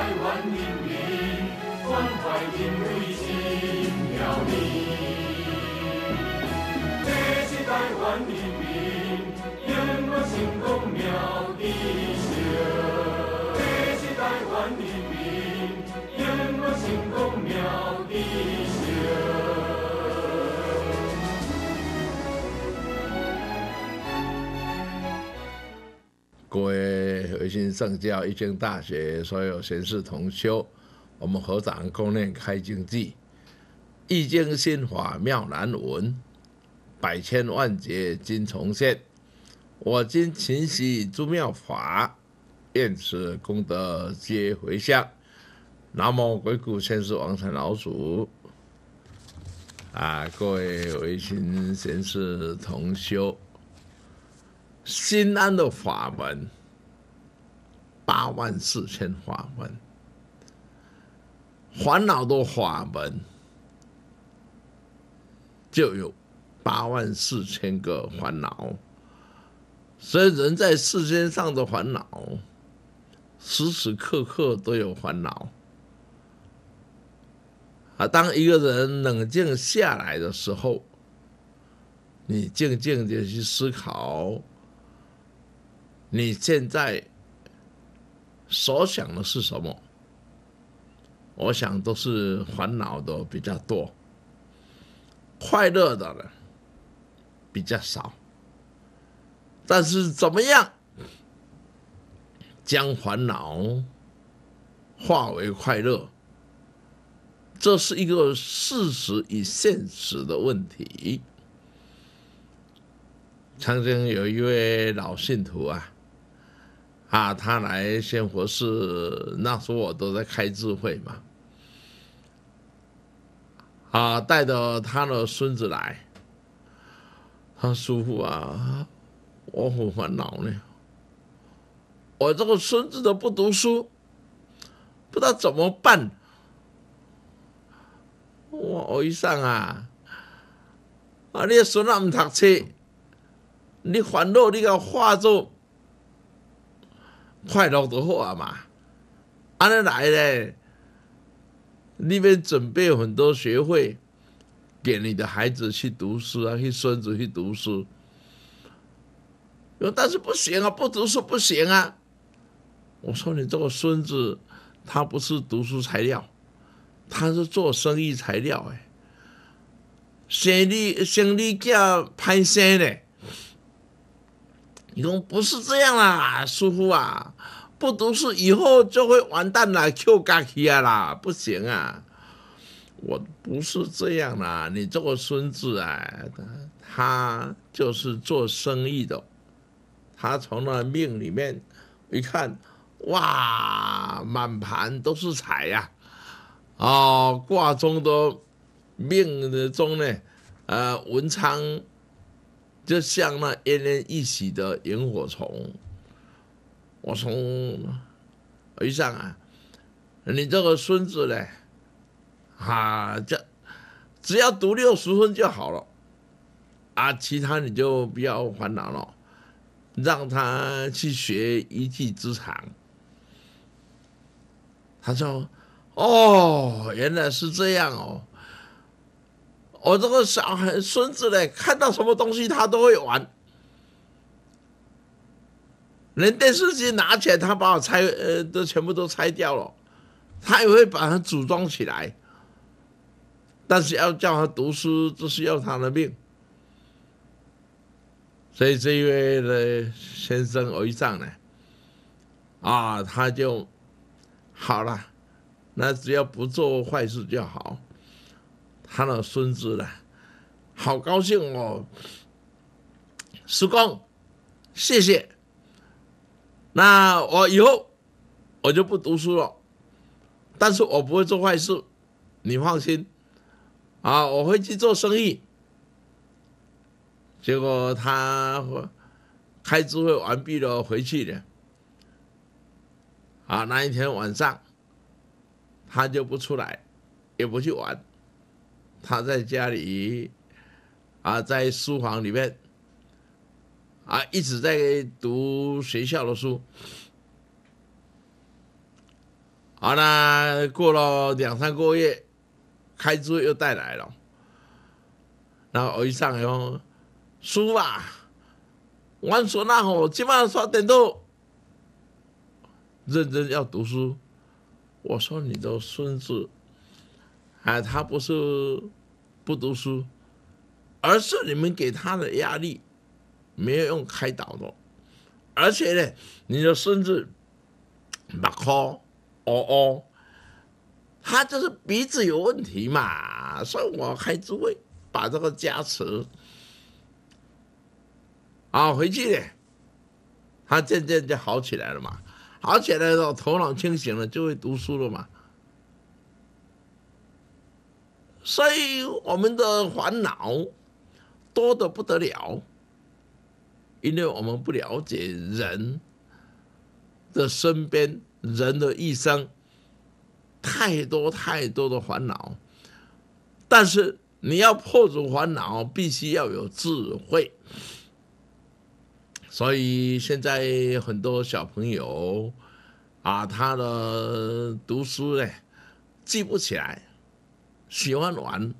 百善人万民，关怀敬为妙谛，百善待万民，愿我心中妙谛现。百善待万民，愿我心中妙谛现。国新圣教一经大学，所有贤士同修。我们合掌共念开经偈：一经心法妙难闻，百千万劫今重现。我今勤习诸妙法，愿使功德皆回向。南无鬼谷仙师王禅老祖！啊，各位唯心贤士同修，心安的法门。八万四千法门，烦恼的法门就有八万四千个烦恼，所以人在世间上的烦恼，时时刻刻都有烦恼。啊，当一个人冷静下来的时候，你静静的去思考，你现在。所想的是什么？我想都是烦恼的比较多，快乐的呢比较少。但是怎么样将烦恼化为快乐，这是一个事实与现实的问题。曾经有一位老信徒啊。啊，他来仙佛寺，那时候我都在开智慧嘛，啊，带着他的孙子来，他叔父啊，我很烦恼呢，我这个孙子都不读书，不知道怎么办，我一上啊，啊，你孙那么读册，你烦恼，你给化作。快乐的话嘛，安尼来嘞？你边准备很多学费给你的孩子去读书啊，去孙子去读书。但是不行啊，不读书不行啊！我说你这个孙子，他不是读书材料，他是做生意材料哎。生历生历叫派生嘞。不是这样啦，师傅啊，不读书以后就会完蛋了，就嘎起来啦，不行啊！我不是这样啦，你这个孙子啊，他就是做生意的，他从那命里面一看，哇，满盘都是财呀！哦，卦中的命中呢，呃，文昌。就像那奄奄一息的萤火虫，我从，一上啊，你这个孙子嘞，啊，这只要读六十分就好了，啊，其他你就不要烦恼了，让他去学一技之长。他说：“哦，原来是这样哦。”我这个小孩孙子嘞，看到什么东西他都会玩，连电视机拿起来，他把我拆呃，都全部都拆掉了，他也会把它组装起来。但是要叫他读书，这是要他的命。所以这一位呢先生为上呢，啊，他就好了，那只要不做坏事就好。他的孙子了，好高兴哦！叔公，谢谢。那我以后我就不读书了，但是我不会做坏事，你放心。啊，我会去做生意。结果他开支会完毕了，回去的。啊，那一天晚上，他就不出来，也不去玩。他在家里，啊，在书房里面，啊，一直在读学校的书。好了，过了两三个月，开支又带来了。然后我一上哟，书啊，我说那好，本上耍点都认真要读书。我说你的孙子。啊，他不是不读书，而是你们给他的压力没有用开导的，而且呢，你的孙子把口哦哦，他就是鼻子有问题嘛，所以我开智慧把这个加持，好回去的，他渐渐就好起来了嘛，好起来的时候头脑清醒了，就会读书了嘛。所以我们的烦恼多的不得了，因为我们不了解人的身边人的一生，太多太多的烦恼。但是你要破除烦恼，必须要有智慧。所以现在很多小朋友啊，他的读书呢，记不起来。喜欢玩，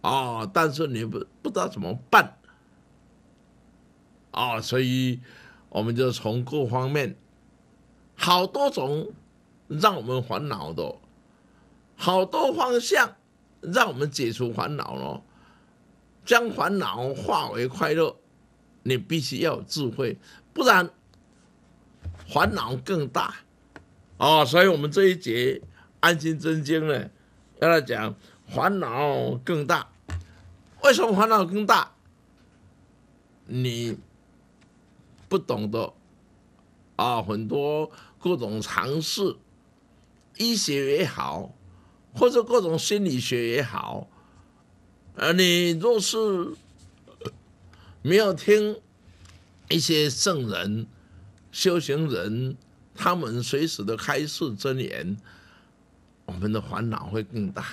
啊！但是你不不知道怎么办，啊！所以我们就从各方面，好多种让我们烦恼的，好多方向让我们解除烦恼了，将烦恼化为快乐，你必须要有智慧，不然烦恼更大，啊！所以我们这一节《安心真经》呢。要他讲烦恼更大，为什么烦恼更大？你不懂得啊，很多各种常识，医学也好，或者各种心理学也好，呃，你若是没有听一些圣人、修行人他们随时的开示真言。我们的烦恼会更大，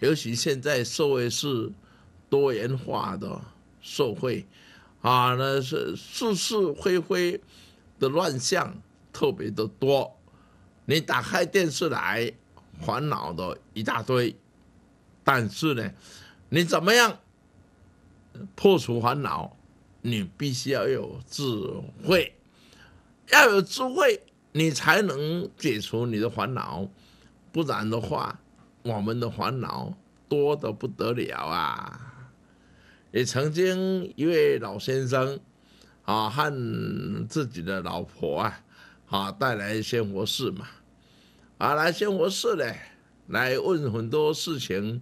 尤其现在社会是多元化的社会，啊，那是是是非非的乱象特别的多。你打开电视来，烦恼的一大堆。但是呢，你怎么样破除烦恼？你必须要有智慧，要有智慧，你才能解除你的烦恼。不然的话，我们的烦恼多得不得了啊！也曾经一位老先生啊，和自己的老婆啊，啊，带来仙佛寺嘛，啊来仙佛寺嘞，来问很多事情，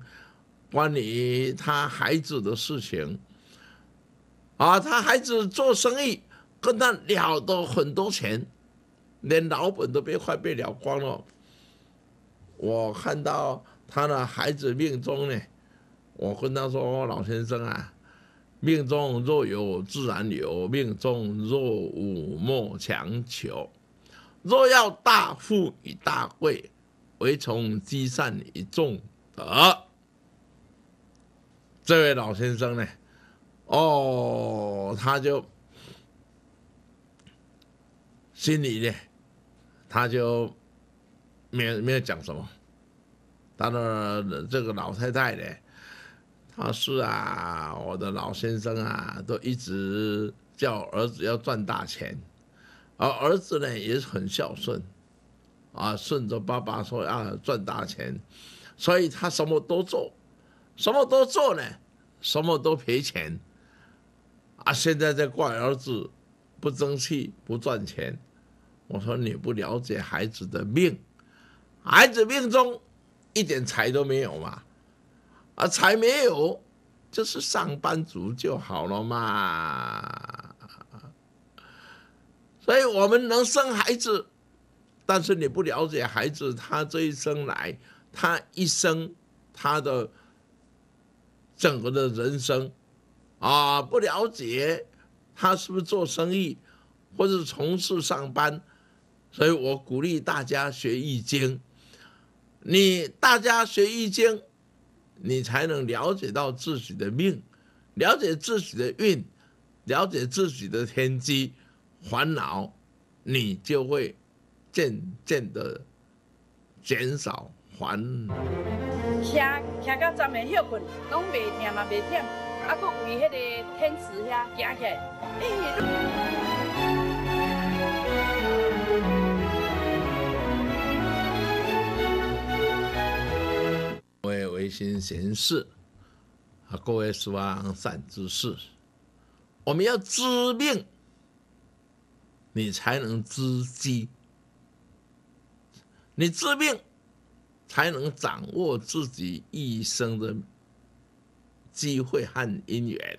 关于他孩子的事情，啊，他孩子做生意跟他了的很多钱，连老本都被快被了光了。我看到他的孩子命中呢，我跟他说：“老先生啊，命中若有自然有，命中若无莫强求。若要大富与大贵，唯从积善以重德。”这位老先生呢，哦，他就心里呢，他就。没没有讲什么，他说这个老太太呢，他是啊，我的老先生啊，都一直叫儿子要赚大钱，而儿子呢也很孝顺，啊，顺着爸爸说啊赚大钱，所以他什么都做，什么都做呢，什么都赔钱，啊，现在在怪儿子不争气，不赚钱。我说你不了解孩子的命。孩子命中一点财都没有嘛？啊，财没有，就是上班族就好了嘛。所以我们能生孩子，但是你不了解孩子他这一生来，他一生他的整个的人生啊，不了解他是不是做生意，或者从事上班。所以我鼓励大家学易经。你大家学易经，你才能了解到自己的命，了解自己的运，了解自己的天机，烦恼，你就会渐渐的减少烦。恼。到站休困，未嘛，未忝，啊，搁为迄个天池遐行起。唯心行事啊，各位死亡善知识，我们要知命，你才能知机。你知命，才能掌握自己一生的机会和姻缘。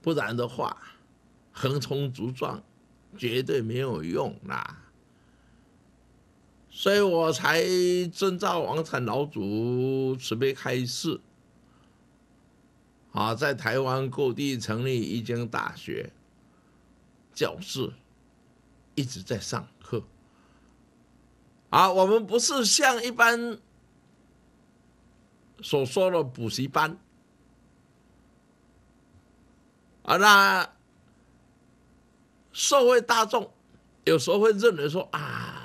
不然的话，横冲直撞，绝对没有用啦。所以我才遵照王禅老祖慈悲开示，啊，在台湾各地成立一间大学教室，一直在上课。啊，我们不是像一般所说的补习班，啊，那社会大众有时候会认为说啊。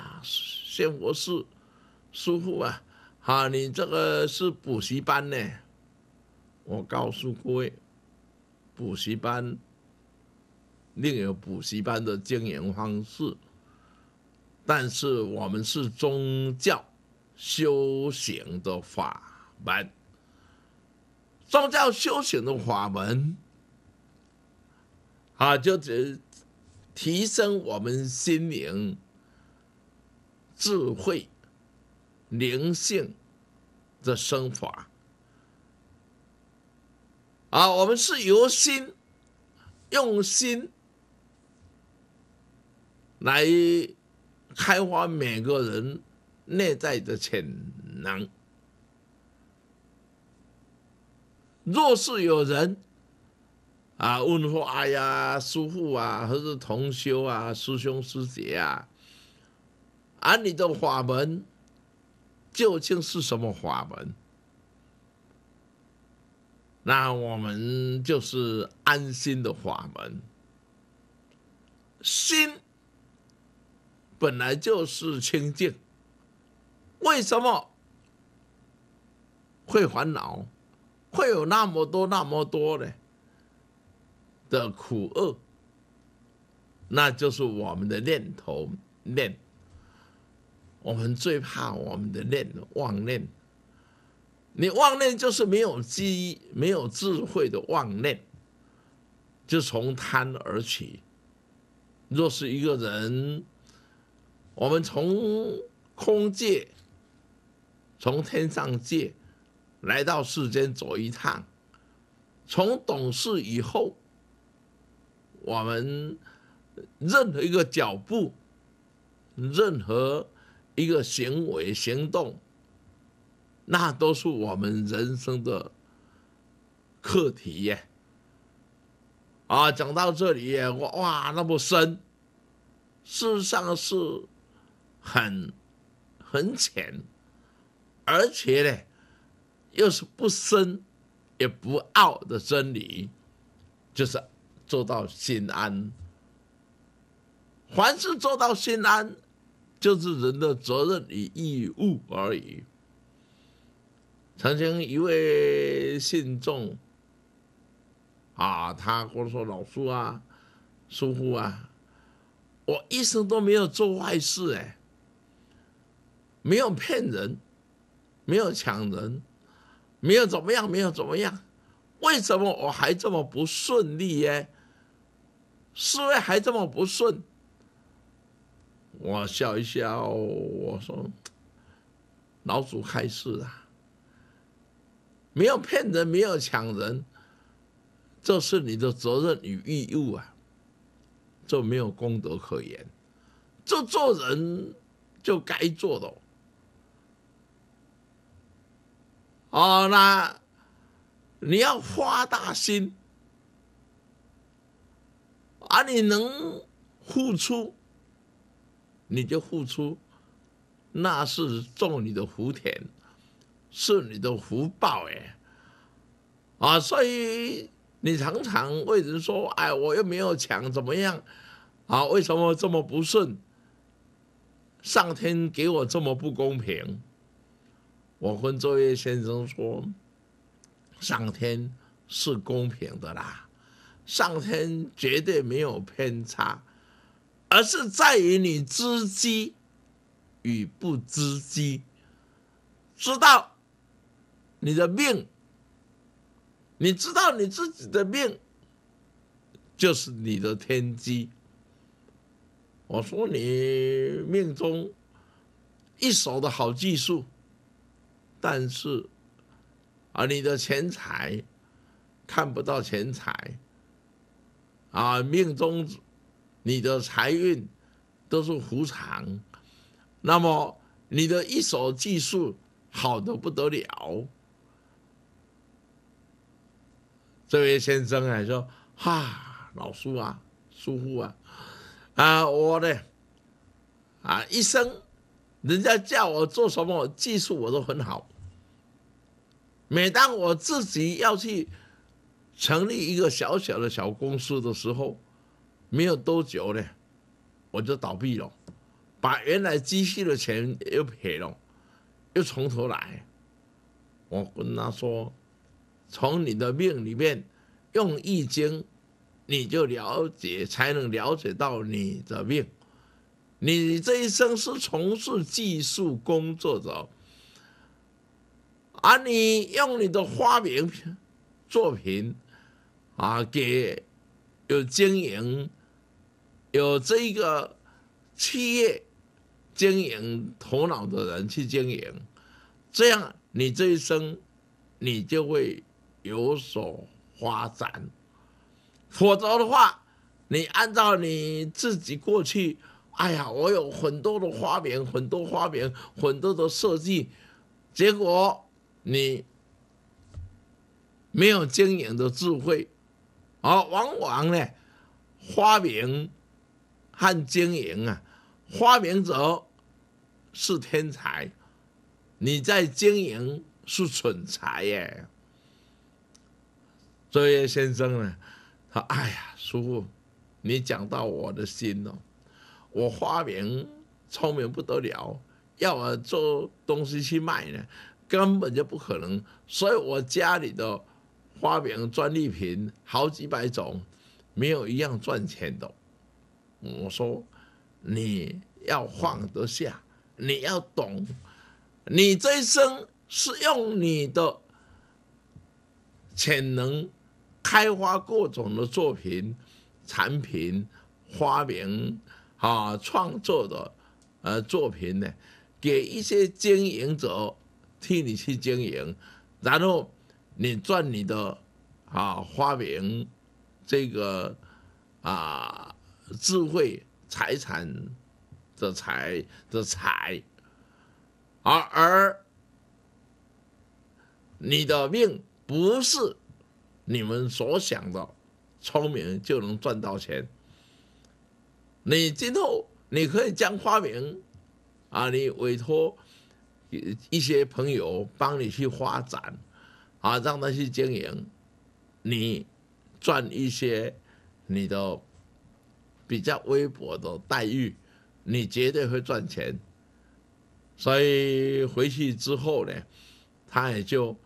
现国师师傅啊，啊，你这个是补习班呢。我告诉各位，补习班另有补习班的经营方式，但是我们是宗教修行的法门，宗教修行的法门啊，就只提升我们心灵。智慧、灵性的升华啊！我们是由心、用心来开发每个人内在的潜能。若是有人啊，问话呀、师父啊，或是同修啊、师兄师姐啊。而你的法门究竟是什么法门？那我们就是安心的法门。心本来就是清净，为什么会烦恼？会有那么多那么多的苦厄？那就是我们的念头念。我们最怕我们的念妄念，你妄念就是没有忆、没有智慧的妄念，就从贪而起。若是一个人，我们从空界、从天上借来到世间走一趟，从懂事以后，我们任何一个脚步，任何。一个行为、行动，那都是我们人生的课题耶。啊，讲到这里耶，哇，那么深，事实上是很很浅，而且呢，又是不深也不傲的真理，就是做到心安，凡事做到心安。就是人的责任与义务而已。曾经一位信众啊，他跟我说：“老叔啊，叔父啊，我一生都没有做坏事哎，没有骗人，没有抢人，没有怎么样，没有怎么样，为什么我还这么不顺利耶？思维还这么不顺？”我笑一笑，我说：“老祖开示啊，没有骗人，没有抢人，这是你的责任与义务啊，就没有功德可言。这做人就该做的。哦，那你要花大心啊，你能付出？”你就付出，那是种你的福田，是你的福报哎，啊，所以你常常为人说，哎，我又没有抢怎么样，啊，为什么这么不顺？上天给我这么不公平？我跟周易先生说，上天是公平的啦，上天绝对没有偏差。而是在于你知机与不知机，知道你的命，你知道你自己的命就是你的天机。我说你命中一手的好技术，但是啊，你的钱财看不到钱财啊，命中。你的财运都是无长，那么你的一手技术好的不得了。这位先生还说：“哈，老叔啊，叔父啊，啊，我呢，啊，一生人家叫我做什么，技术我都很好。每当我自己要去成立一个小小的小公司的时候。”没有多久呢，我就倒闭了，把原来积蓄的钱又赔了，又从头来。我跟他说，从你的命里面用易经，你就了解，才能了解到你的命。你这一生是从事技术工作者，而你用你的发明作品啊，给有经营。有这一个企业经营头脑的人去经营，这样你这一生你就会有所发展。否则的话，你按照你自己过去，哎呀，我有很多的发明，很多发明，很多的设计，结果你没有经营的智慧，而往往呢，发明。看经营啊，发明者是天才，你在经营是蠢才耶。周位先生呢，他哎呀，叔父，你讲到我的心哦，我发明聪明不得了，要我做东西去卖呢，根本就不可能，所以我家里的发明专利品好几百种，没有一样赚钱的。我说，你要放得下，你要懂，你这一生是用你的潜能开发各种的作品、产品、发明啊，创作的呃作品呢，给一些经营者替你去经营，然后你赚你的啊发明这个啊。智慧财产的财的财，而而你的命不是你们所想的，聪明就能赚到钱。你今后你可以将发明啊，你委托一些朋友帮你去发展啊，让他去经营，你赚一些你的。比较微薄的待遇，你绝对会赚钱。所以回去之后呢，他也就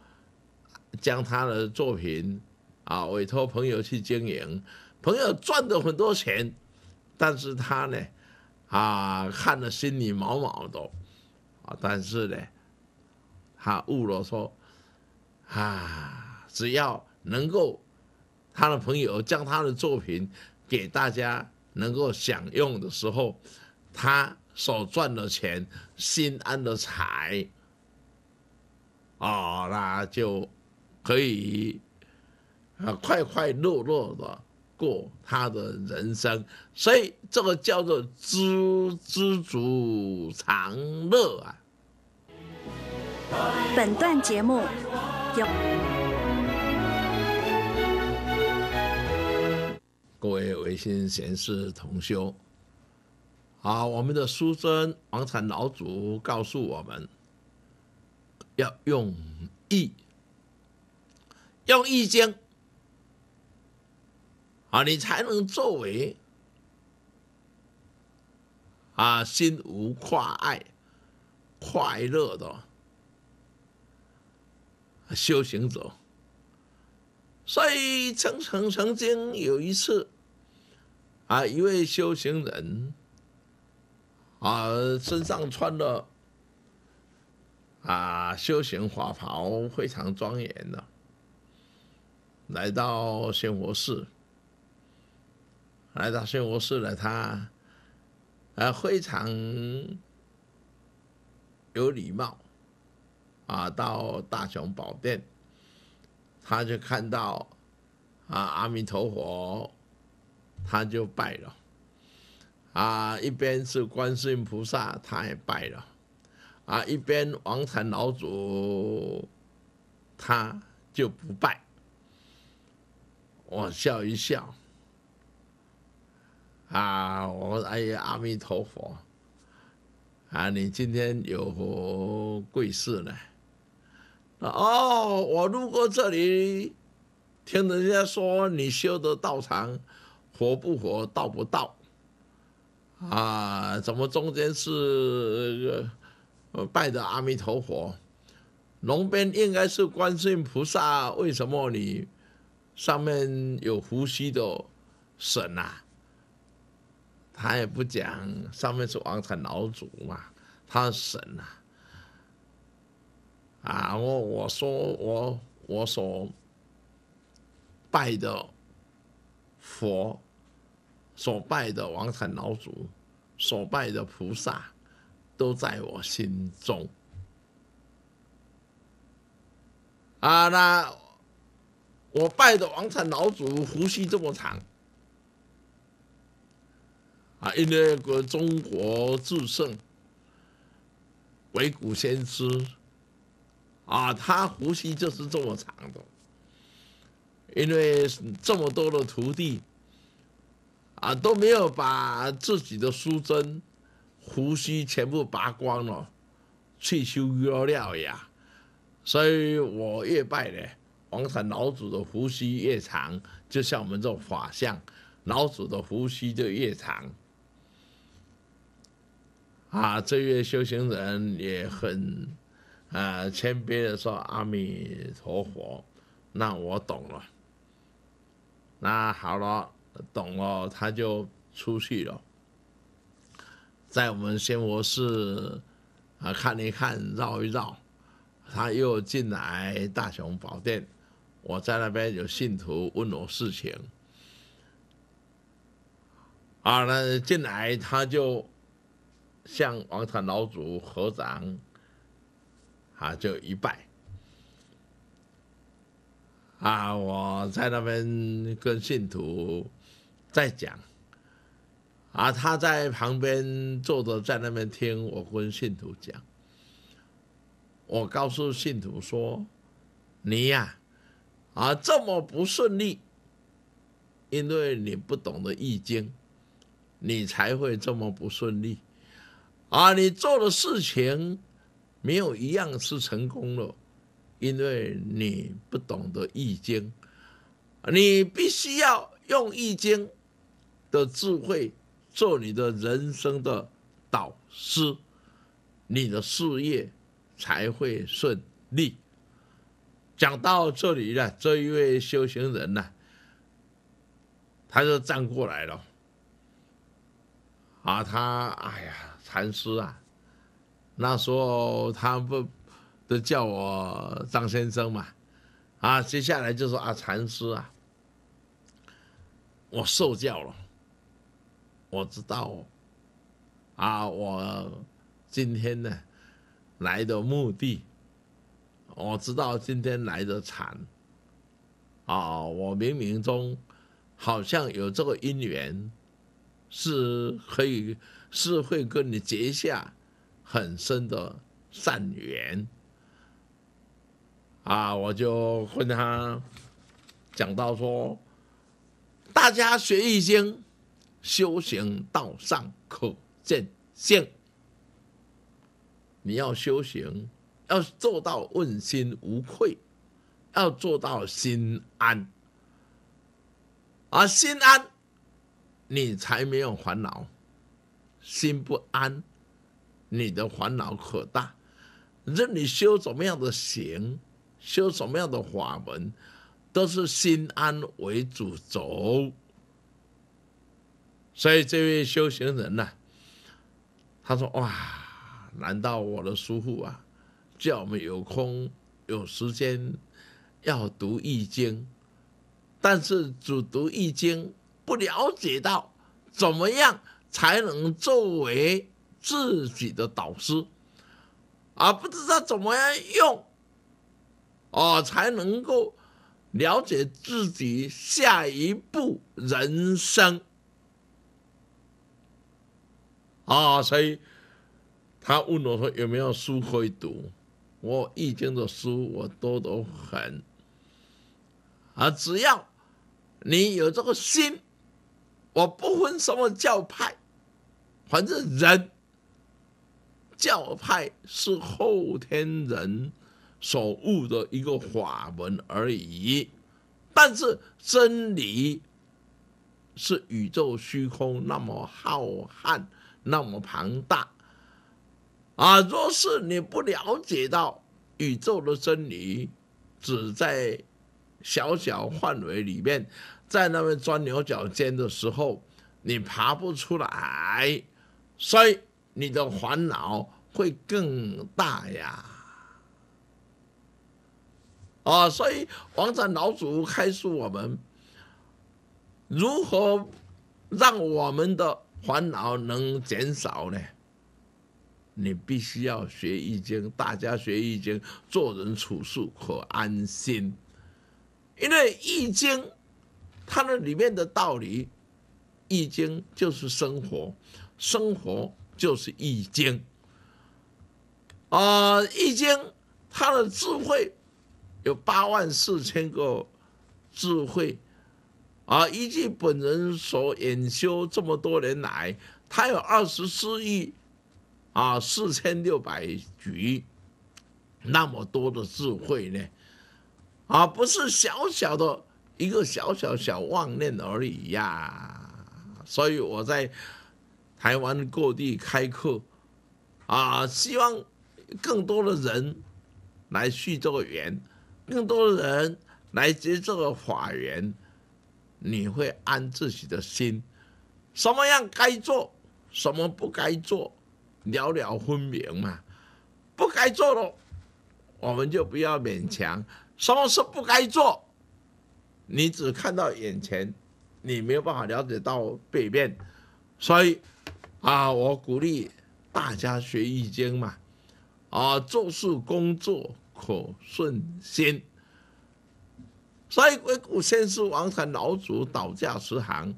将他的作品啊委托朋友去经营，朋友赚了很多钱，但是他呢，啊看的心里毛毛的啊。但是呢，他悟了说，啊只要能够他的朋友将他的作品给大家。能够享用的时候，他所赚的钱，心安的财，哦，那就可以啊快快乐乐的过他的人生，所以这个叫做知知足常乐啊。本段节目有。各位唯心贤士同修，好，我们的书生王禅老祖告诉我们，要用意，用意精，啊，你才能作为啊，心无挂碍、快乐的修行者。所以曾曾曾经有一次。啊，一位修行人，啊，身上穿的啊，修行华袍，非常庄严的，来到仙佛寺。来到仙佛寺呢，他啊，非常有礼貌，啊，到大雄宝殿，他就看到啊，阿弥陀佛。他就拜了，啊，一边是观世音菩萨，他也拜了，啊，一边王禅老祖，他就不拜，我笑一笑，啊，我哎呀，阿弥陀佛，啊，你今天有何贵事呢？哦，我路过这里，听人家说你修的道场。活不活，道不道，啊？怎么中间是拜的阿弥陀佛？龙边应该是观世音菩萨，为什么你上面有胡须的神呐？他也不讲，上面是王禅老祖嘛，他是神呐。啊，我我说我我所拜的佛。所拜的王禅老祖，所拜的菩萨，都在我心中。啊，那我拜的王禅老祖，胡须这么长，啊，因为个中国至圣鬼谷先师，啊，他胡须就是这么长的，因为这么多的徒弟。啊，都没有把自己的书针胡须全部拔光了，修休养料呀。所以我越拜呢，王禅老祖的胡须越长，就像我们这种法相，老祖的胡须就越长。啊，这位修行人也很啊，谦卑的说阿弥陀佛，那我懂了。那好了。懂了，他就出去了，在我们仙佛寺啊看一看，绕一绕，他又进来大雄宝殿，我在那边有信徒问我事情，啊，那进来他就向王禅老祖合掌，啊，就一拜，啊，我在那边跟信徒。在讲，啊，他在旁边坐着，在那边听我跟信徒讲。我告诉信徒说：“你呀，啊，这么不顺利，因为你不懂得易经，你才会这么不顺利。啊，你做的事情没有一样是成功的，因为你不懂得易经，你必须要用易经。”的智慧做你的人生的导师，你的事业才会顺利。讲到这里了，这一位修行人呢，他就站过来了。啊，他哎呀，禅师啊，那时候他不都叫我张先生嘛？啊，接下来就说啊，禅师啊，我受教了。我知道，啊，我今天呢来的目的，我知道今天来的惨，啊，我冥冥中好像有这个因缘，是可以是会跟你结下很深的善缘，啊，我就跟他讲到说，大家学易经。修行道上可见性，你要修行，要做到问心无愧，要做到心安，而心安，你才没有烦恼。心不安，你的烦恼可大。任你修怎么样的行，修什么样的法门，都是心安为主轴。所以这位修行人呢，他说：“哇，难道我的师傅啊，叫我们有空有时间要读《易经》，但是只读《易经》，不了解到怎么样才能作为自己的导师，啊，不知道怎么样用，哦，才能够了解自己下一步人生。”啊，所以他问我说：“有没有书可以读？”我易经的书我多得很啊！只要你有这个心，我不分什么教派，反正人教派是后天人所悟的一个法门而已。但是真理是宇宙虚空那么浩瀚。那么庞大啊！若是你不了解到宇宙的真理，只在小小范围里面，在那边钻牛角尖的时候，你爬不出来，所以你的烦恼会更大呀！啊，所以王禅老祖开示我们，如何让我们的。烦恼能减少呢？你必须要学《易经》，大家学《易经》，做人处事可安心。因为《易经》，它那里面的道理，《易经》就是生活，生活就是《易经》啊，《易经》它的智慧有八万四千个智慧。啊，依据本人所研究这么多年来，他有二十四亿啊四千六百局那么多的智慧呢，啊，不是小小的一个小小小妄念而已呀。所以我在台湾各地开课啊，希望更多的人来续这个缘，更多的人来结这个法缘。你会安自己的心，什么样该做，什么不该做，了了分明嘛。不该做的，我们就不要勉强。什么是不该做？你只看到眼前，你没有办法了解到背面。所以，啊，我鼓励大家学易经嘛，啊，做事工作可顺心。所以，谷先师王禅老祖倒驾慈航，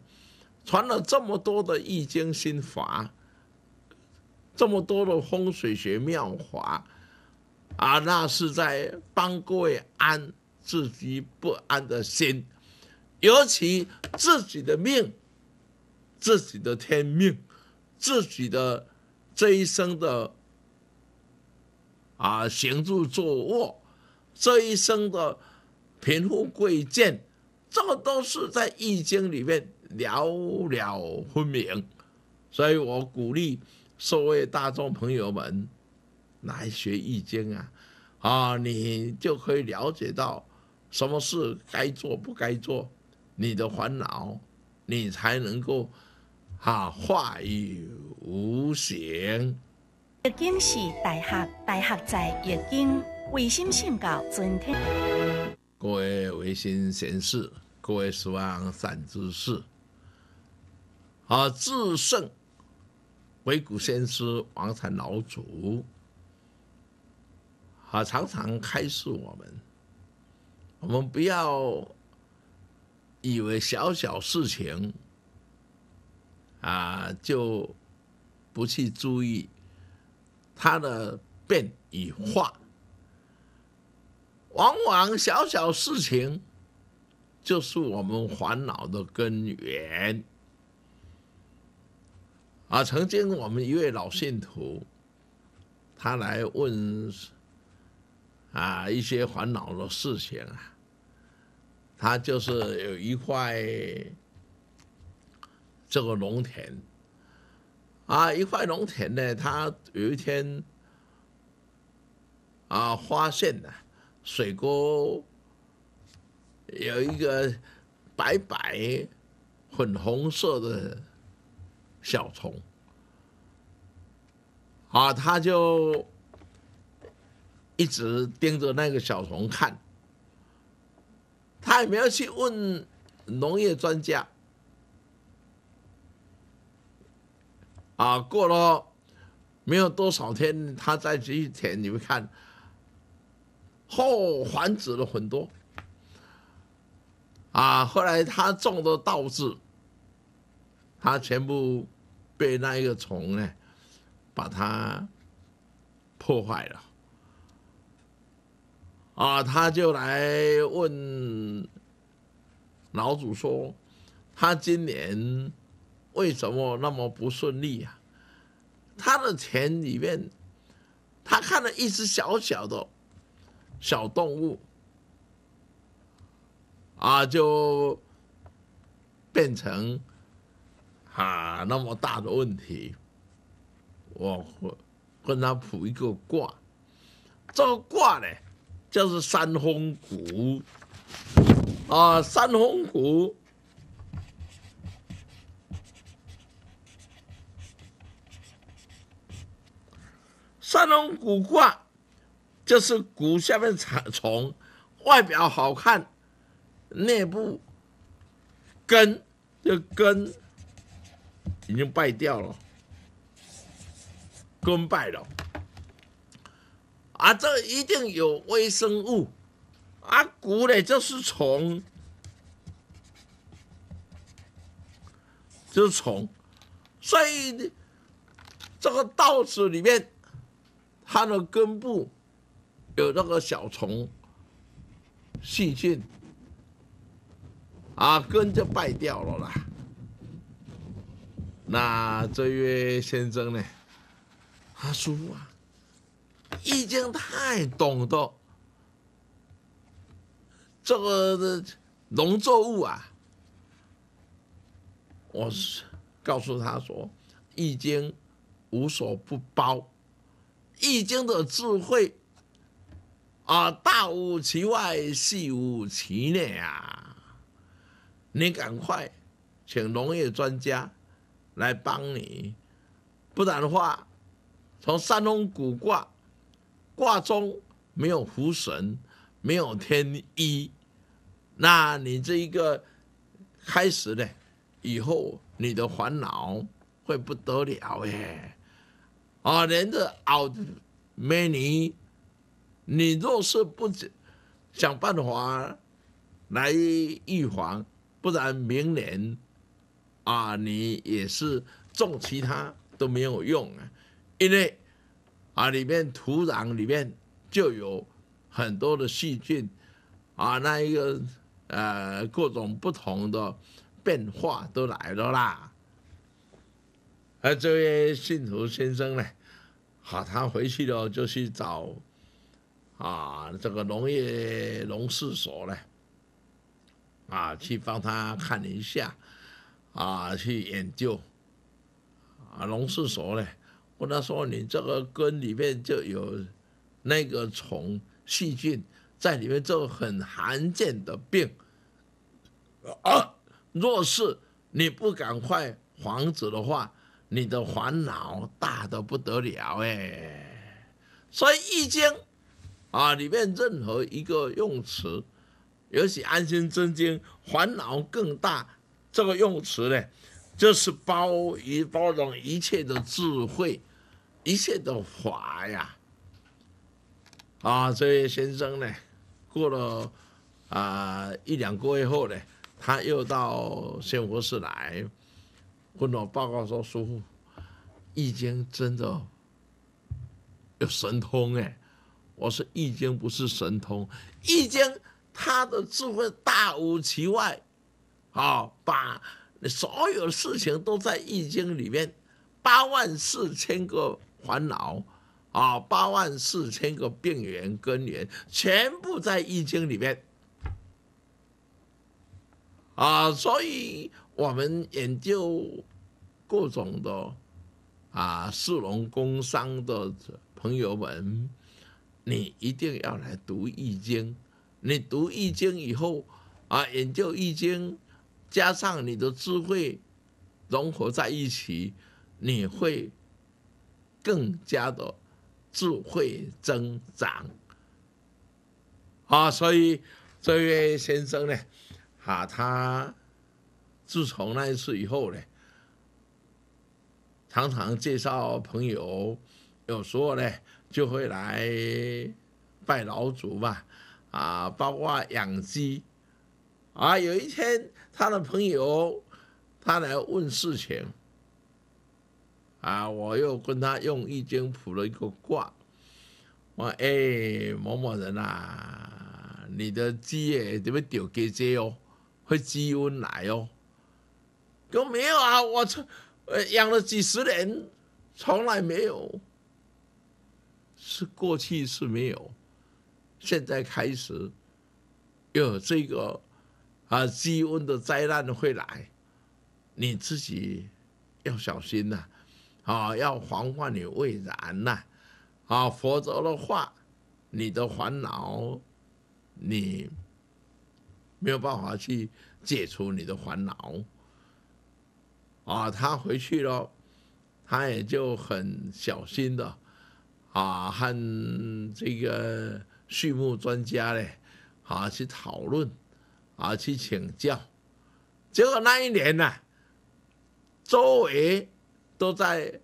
传了这么多的易经心法，这么多的风水学妙法，啊，那是在帮各位安自己不安的心，尤其自己的命，自己的天命，自己的这一生的啊，行住坐卧，这一生的。贫富贵贱，这都是在《易经》里面了了分明。所以我鼓励所有大众朋友们来学《易经》啊，啊，你就可以了解到什么事该做、不该做，你的烦恼，你才能够啊化于无形。《易经》是大学，大学在《易经》，为心性教尊天。各位唯心贤士，各位十望善知识，啊，至圣、鬼古先师、王禅老祖，啊，常常开示我们，我们不要以为小小事情，啊，就不去注意它的变与化。往往小小事情，就是我们烦恼的根源啊！曾经我们一位老信徒，他来问啊一些烦恼的事情啊，他就是有一块这个农田啊，一块农田呢，他有一天啊发现了。水沟有一个白白粉红色的小虫，啊，他就一直盯着那个小虫看，他也没有去问农业专家，啊，过了没有多少天，他再去舔，你们看。后还籽了很多，啊！后来他种的稻子，他全部被那一个虫呢，把它破坏了，啊！他就来问老祖说：“他今年为什么那么不顺利啊？他的田里面，他看了一只小小的。”小动物啊，就变成啊那么大的问题。我跟他卜一个卦，这个卦呢就是三风谷啊，三风谷，三龙谷卦。就是骨下面长虫，外表好看，内部根这根已经败掉了，根败了，啊，这一定有微生物，啊，骨嘞就是虫，就是虫，所以这个稻子里面它的根部。有那个小虫、细菌啊，根就败掉了啦。那这位先生呢？他叔啊，《易经》太懂得这个农作物啊，我是告诉他说，《易经》无所不包，《易经》的智慧。啊，大无其外，细无其内啊！你赶快请农业专家来帮你，不然的话，从山东古卦卦中没有福神，没有天一，那你这一个开始呢，以后你的烦恼会不得了耶！啊，连着 out many。你若是不想办法来预防，不然明年啊，你也是种其他都没有用啊，因为啊，里面土壤里面就有很多的细菌啊，那一个呃各种不同的变化都来了啦。而这位信徒先生呢，好，他回去了就去找。啊，这个农业农事所呢，啊，去帮他看一下，啊，去研究，啊，农事所嘞，跟他说你这个根里面就有那个虫细菌在里面，这很罕见的病。啊，若是你不赶快防止的话，你的烦恼大的不得了哎。所以《易经》。啊，里面任何一个用词，尤其《安心真经》，烦恼更大。这个用词呢，就是包一包容一切的智慧，一切的法呀。啊，这位先生呢，过了啊一两个月后呢，他又到仙佛寺来，跟我报告说：“师傅，易经真的有神通哎。”我是易经，不是神通。易经，它的智慧大无其外，啊，把所有事情都在易经里面，八万四千个烦恼，啊，八万四千个病源根源，全部在易经里面，啊，所以我们研究各种的，啊，市农工商的朋友们。你一定要来读《易经》，你读《易经》以后啊，研究《易经》，加上你的智慧融合在一起，你会更加的智慧增长。啊，所以这位先生呢，啊，他自从那一次以后呢，常常介绍朋友，有时候呢。就会来拜老祖嘛，啊，包括养鸡啊。有一天，他的朋友他来问事情，啊，我又跟他用易经卜了一个卦，我哎，某某人啊，你的鸡怎么丢给鸡哦，会鸡瘟来哦？他没有啊，我从养了几十年，从来没有。是过去是没有，现在开始，有这个啊，气温的灾难会来，你自己要小心呐，啊，要防患于未然呐，啊，否则的话，你的烦恼，你没有办法去解除你的烦恼。啊，他回去了，他也就很小心的。啊，和这个畜牧专家嘞，啊，去讨论，啊，去请教，结果那一年呢，周围都在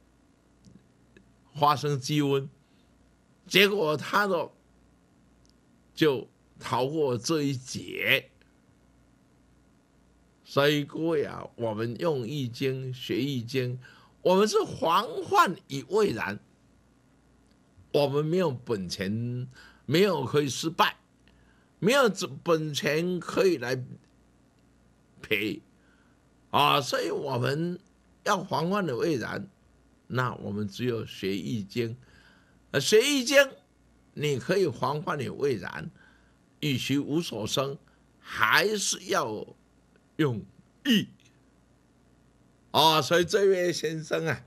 发生鸡瘟，结果他的就逃过这一劫。所以各位啊，我们用《易经》学《易经》，我们是防患于未然。我们没有本钱，没有可以失败，没有本本钱可以来赔啊！所以我们要防患于未然。那我们只有学易经，呃，学易经，你可以防患于未然。与其无所生，还是要用易。哦，所以这位先生啊，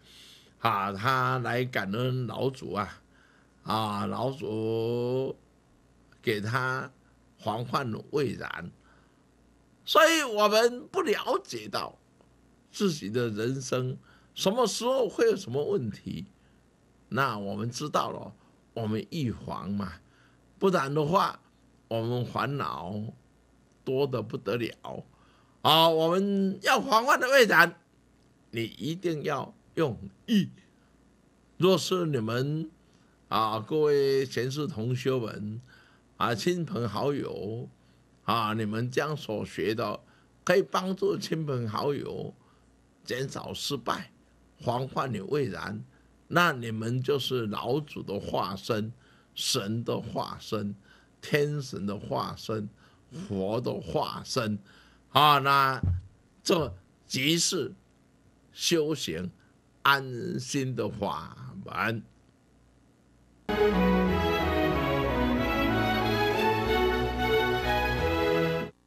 啊，他来感恩老祖啊。啊，老鼠给他防患未然，所以我们不了解到自己的人生什么时候会有什么问题，那我们知道了，我们预防嘛，不然的话，我们烦恼多的不得了。啊，我们要防患的未然，你一定要用意，若是你们。啊，各位前世同学们，啊，亲朋好友，啊，你们将所学的，可以帮助亲朋好友减少失败，防患于未然，那你们就是老祖的化身，神的化身，天神的化身，佛的化身，啊，那这即是修行安心的法门。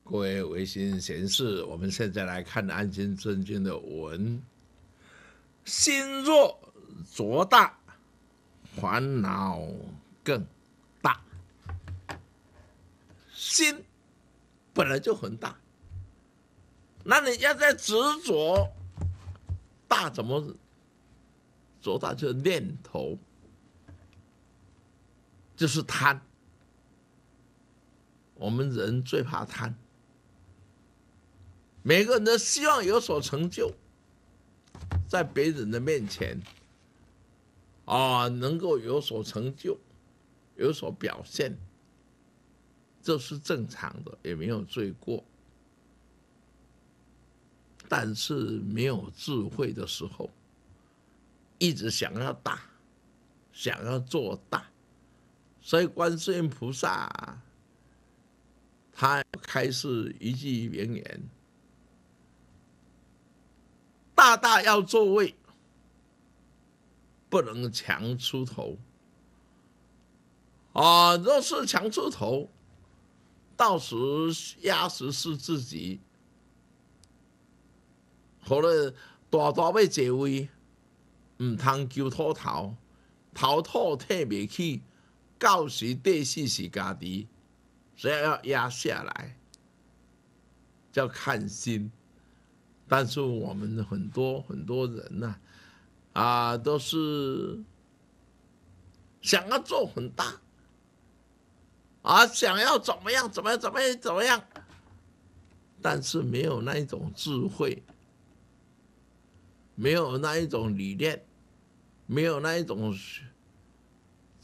各位维新贤士，我们现在来看安心尊君的文：心若卓大，烦恼更大。心本来就很大，那你要在执着大，怎么卓大？就是念头。就是贪，我们人最怕贪。每个人都希望有所成就，在别人的面前，啊，能够有所成就，有所表现，这是正常的，也没有罪过。但是没有智慧的时候，一直想要大，想要做大。所以观世音菩萨，他开示一句名言：大大要座位，不能强出头。啊，若是强出头，到时压实是自己，或者大多被解围，唔通叫脱逃，逃脱特唔起。告诉对视是家的，所以要压下来，叫看心。但是我们很多很多人呢，啊，都是想要做很大，啊，想要怎么样，怎么，样，怎么，样，怎么样？但是没有那一种智慧，没有那一种理念，没有那一种。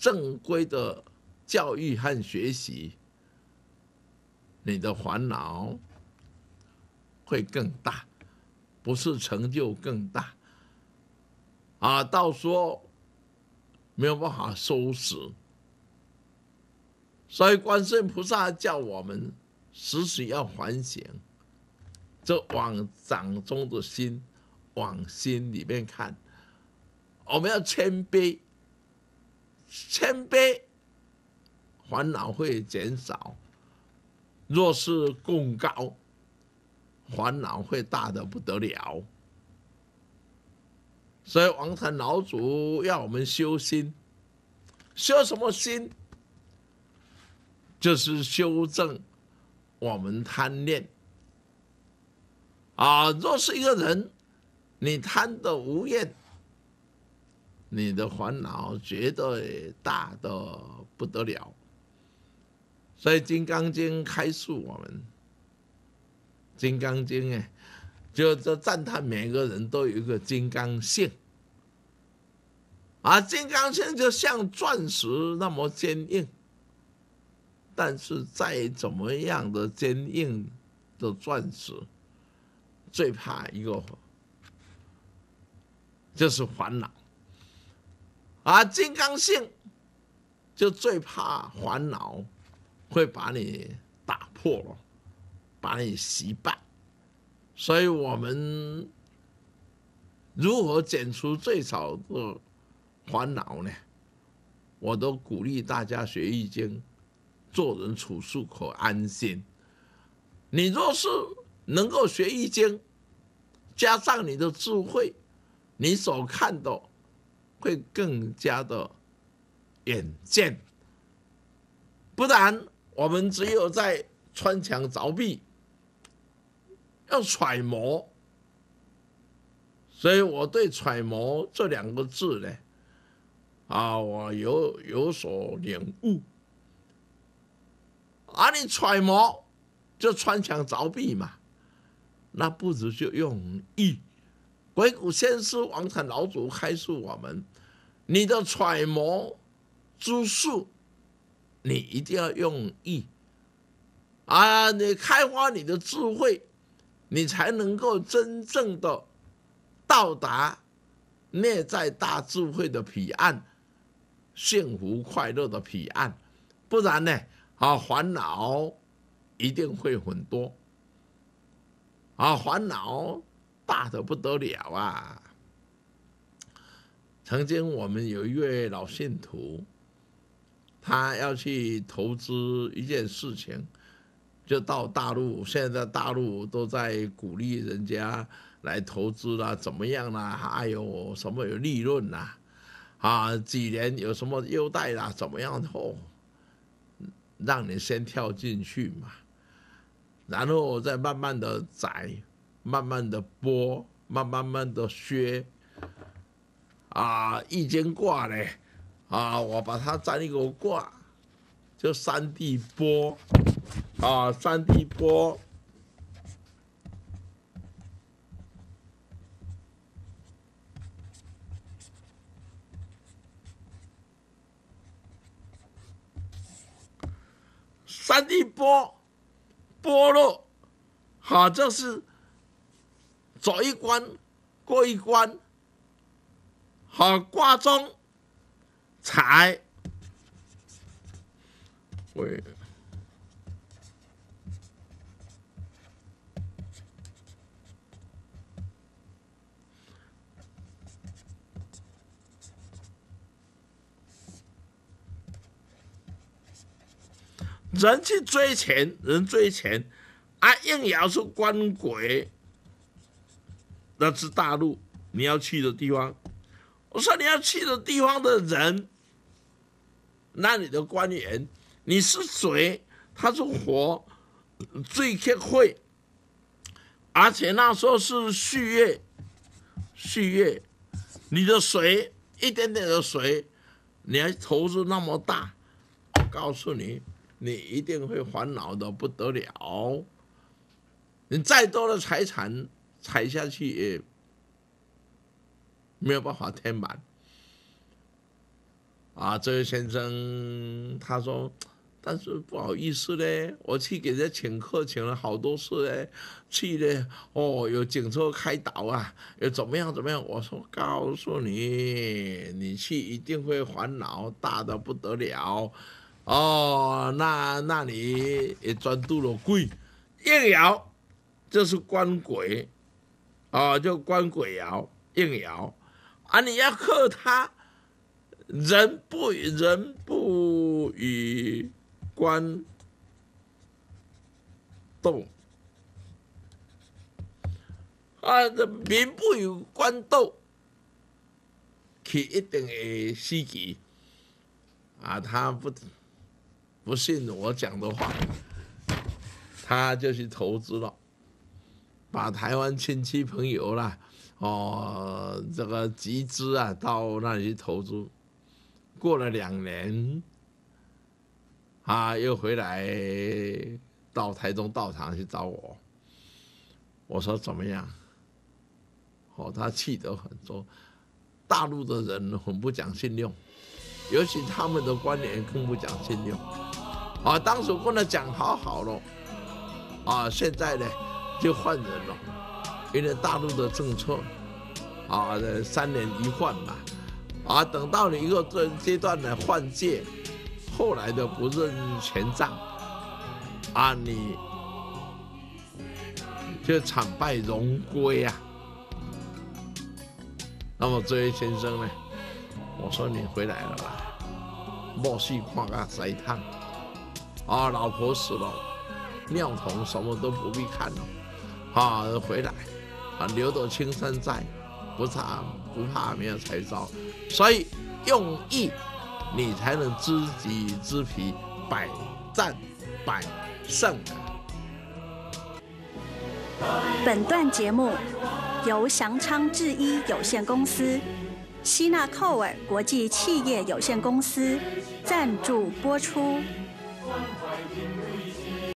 正规的教育和学习，你的烦恼会更大，不是成就更大，啊，到时候没有办法收拾。所以观世音菩萨叫我们时时要反省，就往掌中的心，往心里面看，我们要谦卑。谦卑，烦恼会减少；若是贡高，烦恼会大的不得了。所以王禅老祖要我们修心，修什么心？就是修正我们贪念。啊，若是一个人，你贪得无厌。你的烦恼绝对大的不得了，所以《金刚经》开示我们，《金刚经》哎，就是赞叹每个人都有一个金刚性，而金刚性就像钻石那么坚硬，但是再怎么样的坚硬的钻石，最怕一个就是烦恼。而金刚性就最怕烦恼，会把你打破了，把你洗败。所以我们如何减除最少的烦恼呢？我都鼓励大家学易经，做人处事可安心。你若是能够学易经，加上你的智慧，你所看到。会更加的远见，不然我们只有在穿墙凿壁，要揣摩。所以我对“揣摩”这两个字呢，啊，我有有所领悟。啊，你揣摩就穿墙凿壁嘛，那不如就用意。鬼谷先师王禅老祖开示我们。你的揣摩之术，你一定要用意啊！你开发你的智慧，你才能够真正的到达内在大智慧的彼岸，幸福快乐的彼岸。不然呢，啊，烦恼一定会很多，啊，烦恼大的不得了啊！曾经我们有一位老信徒，他要去投资一件事情，就到大陆。现在大陆都在鼓励人家来投资啦，怎么样啦？还有什么有利润啦、啊，几年有什么优待啦？怎么样？哦，让你先跳进去嘛，然后再慢慢的宰，慢慢的剥，慢慢慢的削。啊，一间挂嘞，啊，我把它粘一个挂，就三 D 波，啊，三 D 波，三 D 波，波落，好，这是，走一关，过一关。好，卦中财鬼，人去追钱，人追钱，啊，硬要出官鬼，那是大陆你要去的地方。我说你要去的地方的人，那里的官员，你是谁？他是活最客会，而且那时候是续月，续月，你的水一点点的水，你还投入那么大，告诉你，你一定会烦恼的不得了。你再多的财产踩下去也。没有办法填满，啊，这位先生他说，但是不好意思嘞，我去给人家请客请了好多次嘞，去嘞，哦，有警车开导啊，又怎么样怎么样？我说告诉你，你去一定会烦恼大的不得了，哦，那那你也赚多了贵硬摇，这是关鬼，啊，叫关鬼摇硬摇。啊！你要克他，人不与人不与官斗，啊，这民不与官斗，他一定会输己。啊，他不不信我讲的话，他就去投资了，把台湾亲戚朋友啦。哦，这个集资啊，到那里去投资，过了两年，啊，又回来到台中道场去找我。我说怎么样？哦，他气得很，说大陆的人很不讲信用，尤其他们的官员更不讲信用。啊，当初跟他讲好好了，啊，现在呢就换人了。因为大陆的政策，啊，三年一换嘛，啊，等到你一个这阶段的换届，后来的不认钱账，啊，你就惨败荣归啊。那么这位先生呢，我说你回来了吧，莫去看个西厂，啊，老婆死了，尿桶什么都不必看了，啊，回来。啊，留得青山在，不怕不怕没有柴烧。所以，用意你才能知己知彼，百战百胜。本段节目由祥昌制衣有限公司、西纳寇尔国际企业有限公司赞助播出。